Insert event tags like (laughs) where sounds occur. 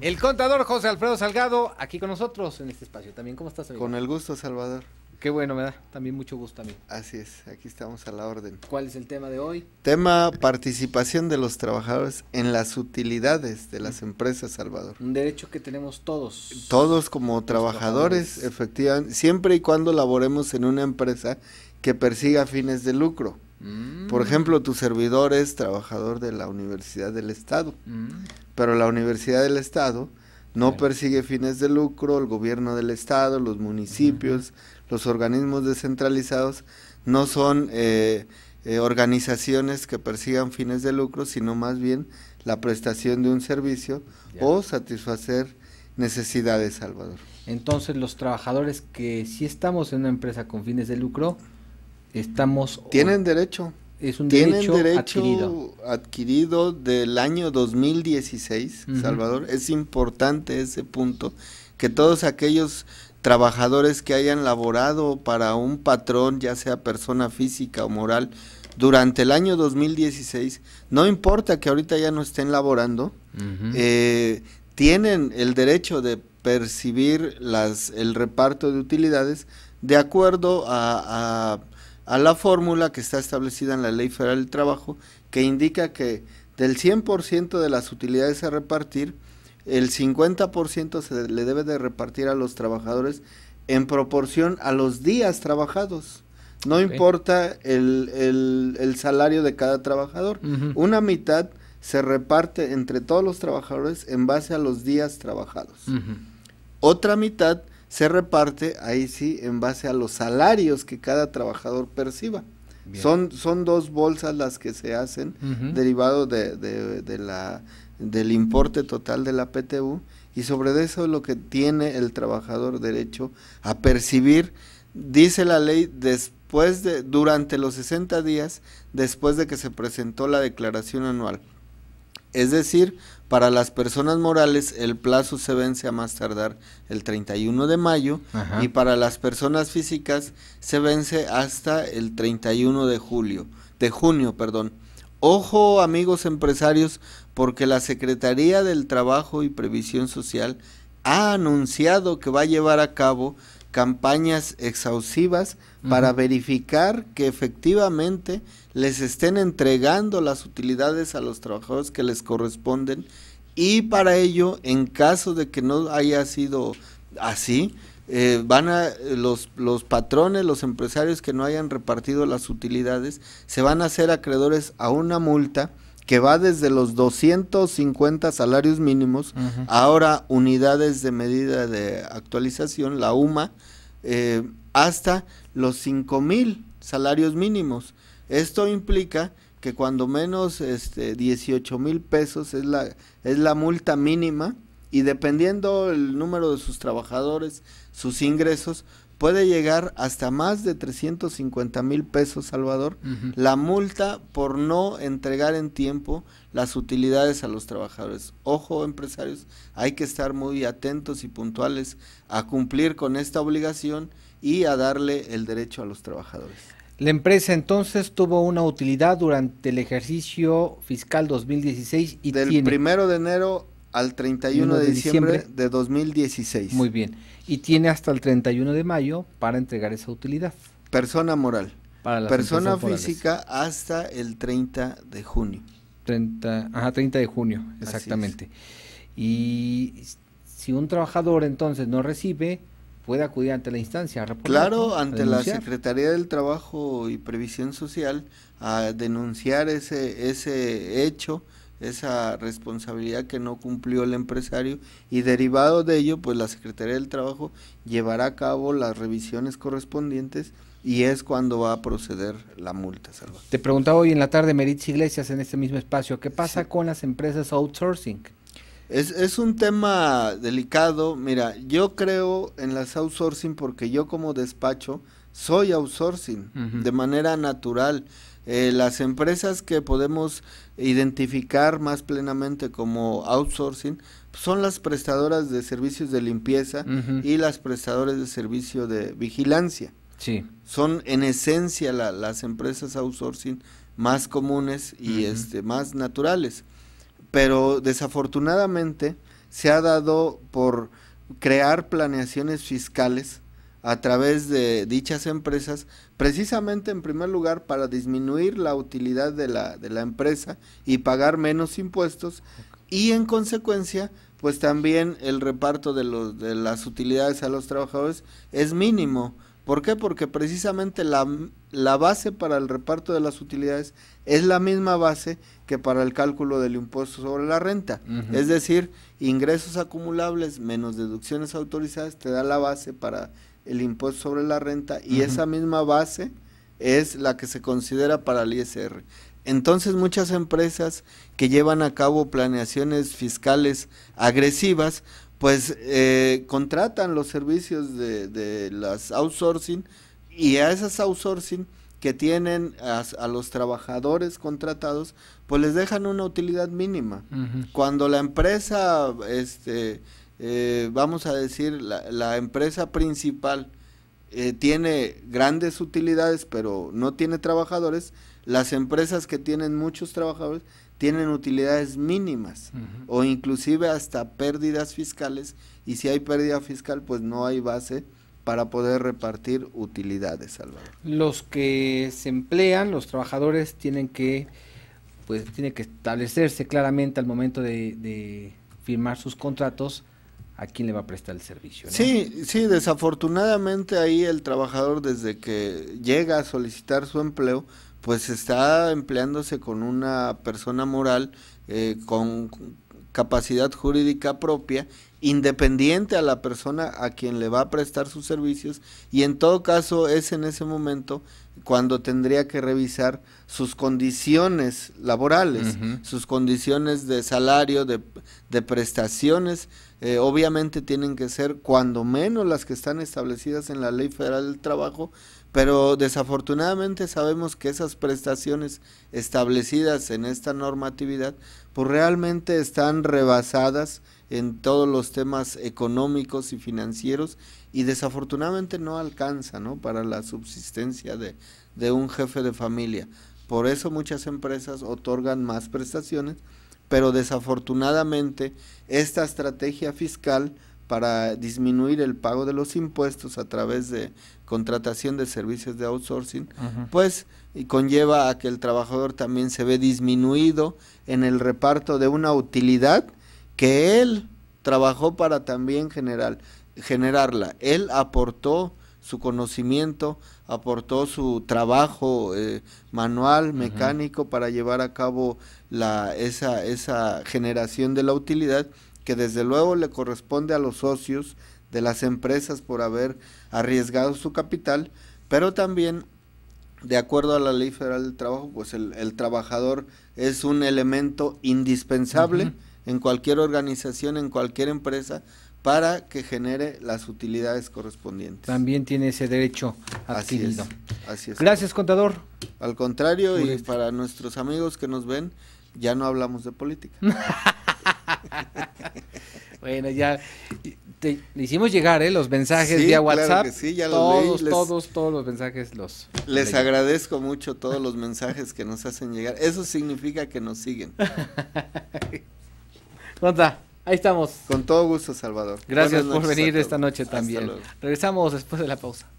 El contador José Alfredo Salgado, aquí con nosotros en este espacio también. ¿Cómo estás, Con el gusto, Salvador. Qué bueno, me da también mucho gusto a mí. Así es, aquí estamos a la orden. ¿Cuál es el tema de hoy? Tema participación de los trabajadores en las utilidades de las empresas, Salvador. Un derecho que tenemos todos. Todos como trabajadores, trabajadores, efectivamente, siempre y cuando laboremos en una empresa que persiga fines de lucro. Por mm. ejemplo, tu servidor es trabajador de la Universidad del Estado, mm. pero la Universidad del Estado no persigue fines de lucro, el gobierno del Estado, los municipios, los organismos descentralizados no son eh, eh, organizaciones que persigan fines de lucro, sino más bien la prestación de un servicio o satisfacer necesidades, Salvador. Entonces, los trabajadores que si estamos en una empresa con fines de lucro, Estamos. Tienen derecho. Es un derecho, adquirido. del año 2016, Salvador. Es importante ese punto, que todos aquellos trabajadores que hayan laborado para un patrón, ya sea persona física o moral, durante el año 2016, no importa que ahorita ya no estén laborando, eh, tienen el derecho de percibir las, el reparto de utilidades de acuerdo a a la fórmula que está establecida en la Ley Federal del Trabajo, que indica que del 100% de las utilidades a repartir, el 50% se le debe de repartir a los trabajadores en proporción a los días trabajados. No importa el, salario de cada trabajador. Una mitad se reparte entre todos los trabajadores en base a los días trabajados. Otra mitad se reparte ahí sí en base a los salarios que cada trabajador perciba. Son, son dos bolsas las que se hacen derivado de, la, del importe total de la PTU y sobre eso es lo que tiene el trabajador derecho a percibir, dice la ley, después de, durante los 60 días después de que se presentó la declaración anual. Es decir, para las personas morales el plazo se vence a más tardar el 31 de mayo y para las personas físicas se vence hasta el 31 de julio, de junio, perdón. Ojo, amigos empresarios, porque la Secretaría del Trabajo y Previsión Social ha anunciado que va a llevar a cabo campañas exhaustivas para verificar que efectivamente les estén entregando las utilidades a los trabajadores que les corresponden y para ello, en caso de que no haya sido así, eh, van a los, los patrones, los empresarios que no hayan repartido las utilidades, se van a hacer acreedores a una multa que va desde los 250 salarios mínimos, ahora unidades de medida de actualización, la UMA, eh, hasta los 5 mil salarios mínimos. Esto implica que cuando menos este, 18 mil pesos es la, es la multa mínima y dependiendo el número de sus trabajadores, sus ingresos, puede llegar hasta más de 350 mil pesos, Salvador, la multa por no entregar en tiempo las utilidades a los trabajadores. Ojo, empresarios, hay que estar muy atentos y puntuales a cumplir con esta obligación y a darle el derecho a los trabajadores. La empresa entonces tuvo una utilidad durante el ejercicio fiscal 2016 y del primero de enero al 31 de, diciembre de 2016. Muy bien y tiene hasta el 31 de mayo para entregar esa utilidad. Persona moral. persona física hasta el 30 de junio. 30, ajá, 30 de junio, exactamente. Y si un trabajador entonces no recibe, puede acudir ante la instancia. Reportar, claro, ante la Secretaría del Trabajo y Previsión Social a denunciar ese, ese hecho esa responsabilidad que no cumplió el empresario y derivado de ello, pues la Secretaría del Trabajo llevará a cabo las revisiones correspondientes y es cuando va a proceder la multa. Salvador. Te preguntaba hoy en la tarde Meritz Iglesias en este mismo espacio, ¿qué pasa con las empresas outsourcing? Es, un tema delicado, mira, yo creo en las outsourcing porque yo como despacho soy outsourcing de manera natural eh, las empresas que podemos identificar más plenamente como outsourcing pues, son las prestadoras de servicios de limpieza y las prestadoras de servicio de vigilancia. Sí. Son en esencia las empresas outsourcing más comunes y este, más naturales. Pero desafortunadamente se ha dado por crear planeaciones fiscales a través de dichas empresas, precisamente en primer lugar para disminuir la utilidad de la, de la empresa y pagar menos impuestos y en consecuencia pues también el reparto de, los, de las utilidades a los trabajadores es mínimo. ¿Por qué? Porque precisamente la, base para el reparto de las utilidades es la misma base que para el cálculo del impuesto sobre la renta. Es decir, ingresos acumulables menos deducciones autorizadas te da la base para el impuesto sobre la renta y esa misma base es la que se considera para el ISR. Entonces muchas empresas que llevan a cabo planeaciones fiscales agresivas, pues eh, contratan los servicios de, las outsourcing y a esas outsourcing que tienen a, los trabajadores contratados, pues les dejan una utilidad mínima. Cuando la empresa este, eh, vamos a decir, la, empresa principal eh, tiene grandes utilidades, pero no tiene trabajadores, las empresas que tienen muchos trabajadores tienen utilidades mínimas o inclusive hasta pérdidas fiscales y si hay pérdida fiscal pues no hay base para poder repartir utilidades, Salvador. Los que se emplean, los trabajadores tienen que pues tiene que establecerse claramente al momento de firmar sus contratos a quién le va a prestar el servicio. Sí, sí, desafortunadamente ahí el trabajador desde que llega a solicitar su empleo, pues está empleándose con una persona moral, eh, con capacidad jurídica propia, independiente a la persona a quien le va a prestar sus servicios y en todo caso es en ese momento cuando tendría que revisar sus condiciones laborales, sus condiciones de salario, de, prestaciones. Eh, obviamente tienen que ser cuando menos las que están establecidas en la Ley Federal del Trabajo, pero desafortunadamente sabemos que esas prestaciones establecidas en esta normatividad pues realmente están rebasadas en todos los temas económicos y financieros y desafortunadamente no alcanza para la subsistencia de un jefe de familia. Por eso muchas empresas otorgan más prestaciones, pero desafortunadamente esta estrategia fiscal para disminuir el pago de los impuestos a través de contratación de servicios de outsourcing, pues y conlleva a que el trabajador también se ve disminuido en el reparto de una utilidad que él trabajó para también generar, generarla. Él aportó su conocimiento, aportó su trabajo eh, manual, mecánico, para llevar a cabo la, esa, esa generación de la utilidad que desde luego le corresponde a los socios de las empresas por haber arriesgado su capital, pero también, de acuerdo a la Ley Federal del Trabajo, pues el, trabajador es un elemento indispensable en cualquier organización, en cualquier empresa, para que genere las utilidades correspondientes. También tiene ese derecho a Así es. Así es Gracias, contador. Al contrario, y para nuestros amigos que nos ven, ya no hablamos de política. (laughs) Bueno, ya te, hicimos llegar ¿eh? los mensajes de vía WhatsApp. Claro que sí, todos, todos, los mensajes los. Les agradezco mucho todos los mensajes que nos hacen llegar. Eso significa que nos siguen. Conta, (laughs) ahí estamos. Con todo gusto, Salvador. Gracias por venir esta noche también. Regresamos después de la pausa.